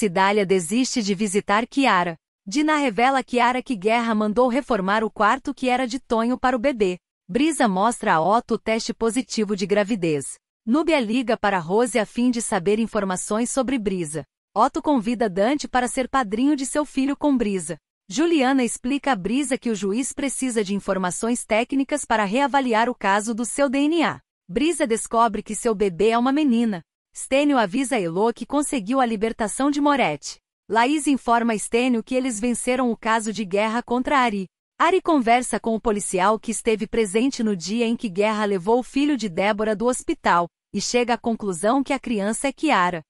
Cidália desiste de visitar Kiara. Dina revela a Kiara que Guerra mandou reformar o quarto que era de Tonho para o bebê. Brisa mostra a Otto o teste positivo de gravidez. Núbia liga para Rose a fim de saber informações sobre Brisa. Otto convida Dante para ser padrinho de seu filho com Brisa. Juliana explica a Brisa que o juiz precisa de informações técnicas para reavaliar o caso do seu DNA. Brisa descobre que seu bebê é uma menina. Stênio avisa Elo que conseguiu a libertação de Moretti. Laís informa Stênio que eles venceram o caso de guerra contra Ari. Ari conversa com o policial que esteve presente no dia em que Guerra levou o filho de Débora do hospital, e chega à conclusão que a criança é Kiara.